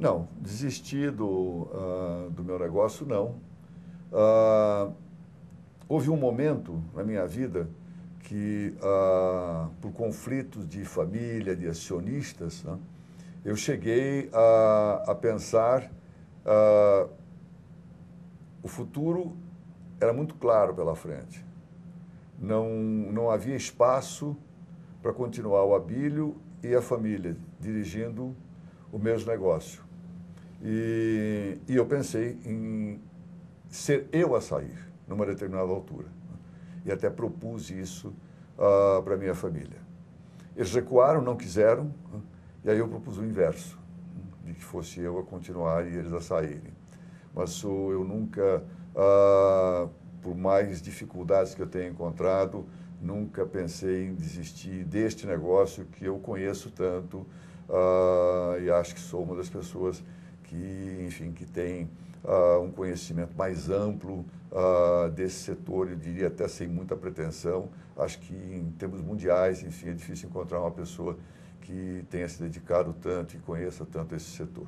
Não, desisti do, uh, do meu negócio, não. Uh, houve um momento na minha vida que, uh, por conflitos de família, de acionistas, né, eu cheguei a, a pensar. o futuro era muito claro pela frente. Não, não havia espaço para continuar o Abílio e a família dirigindo o mesmo negócio. E, e eu pensei em ser eu a sair numa determinada altura. Né? E até propus isso uh, ah, para minha família. Eles recuaram, não quiseram, né? e aí eu propus o inverso, né? de que fosse eu a continuar e eles a saírem. Mas eu nunca, uh, por mais dificuldades que eu tenha encontrado, nunca pensei em desistir deste negócio que eu conheço tanto uh, e acho que sou uma das pessoas que, enfim, que tem uh, um conhecimento mais amplo uh, desse setor, eu diria até sem muita pretensão. Acho que em termos mundiais, enfim, é difícil encontrar uma pessoa que tenha se dedicado tanto e conheça tanto esse setor.